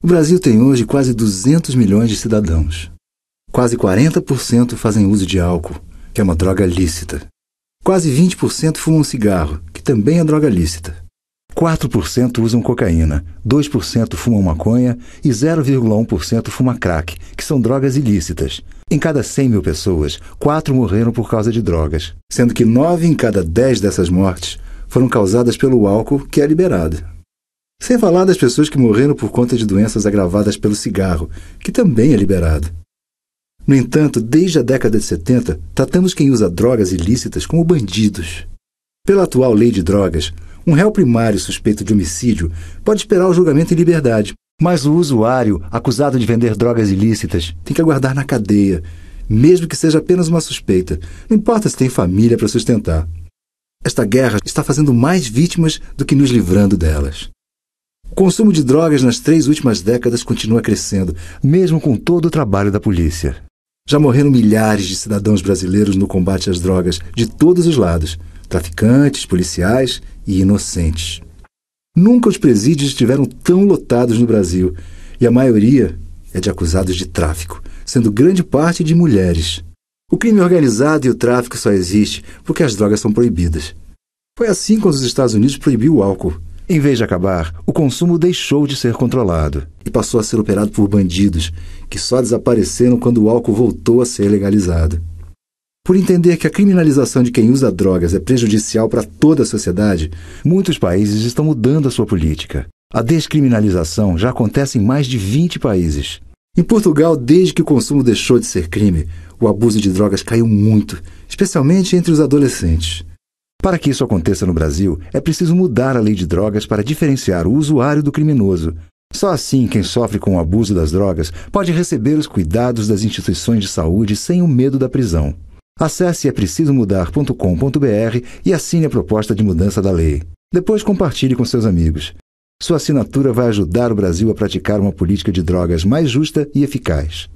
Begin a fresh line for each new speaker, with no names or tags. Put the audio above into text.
O Brasil tem hoje quase 200 milhões de cidadãos. Quase 40% fazem uso de álcool, que é uma droga lícita. Quase 20% fumam cigarro, que também é droga lícita. 4% usam cocaína, 2% fumam maconha e 0,1% fuma crack, que são drogas ilícitas. Em cada 100 mil pessoas, 4 morreram por causa de drogas, sendo que 9 em cada 10 dessas mortes foram causadas pelo álcool que é liberado. Sem falar das pessoas que morreram por conta de doenças agravadas pelo cigarro, que também é liberado. No entanto, desde a década de 70, tratamos quem usa drogas ilícitas como bandidos. Pela atual lei de drogas, um réu primário suspeito de homicídio pode esperar o julgamento em liberdade, mas o usuário, acusado de vender drogas ilícitas, tem que aguardar na cadeia, mesmo que seja apenas uma suspeita, não importa se tem família para sustentar. Esta guerra está fazendo mais vítimas do que nos livrando delas. O consumo de drogas nas três últimas décadas continua crescendo, mesmo com todo o trabalho da polícia. Já morreram milhares de cidadãos brasileiros no combate às drogas, de todos os lados traficantes, policiais e inocentes. Nunca os presídios estiveram tão lotados no Brasil, e a maioria é de acusados de tráfico, sendo grande parte de mulheres. O crime organizado e o tráfico só existe porque as drogas são proibidas. Foi assim quando os Estados Unidos proibiu o álcool. Em vez de acabar, o consumo deixou de ser controlado e passou a ser operado por bandidos, que só desapareceram quando o álcool voltou a ser legalizado. Por entender que a criminalização de quem usa drogas é prejudicial para toda a sociedade, muitos países estão mudando a sua política. A descriminalização já acontece em mais de 20 países. Em Portugal, desde que o consumo deixou de ser crime, o abuso de drogas caiu muito, especialmente entre os adolescentes. Para que isso aconteça no Brasil, é preciso mudar a lei de drogas para diferenciar o usuário do criminoso. Só assim quem sofre com o abuso das drogas pode receber os cuidados das instituições de saúde sem o medo da prisão. Acesse é e assine a proposta de mudança da lei. Depois compartilhe com seus amigos. Sua assinatura vai ajudar o Brasil a praticar uma política de drogas mais justa e eficaz.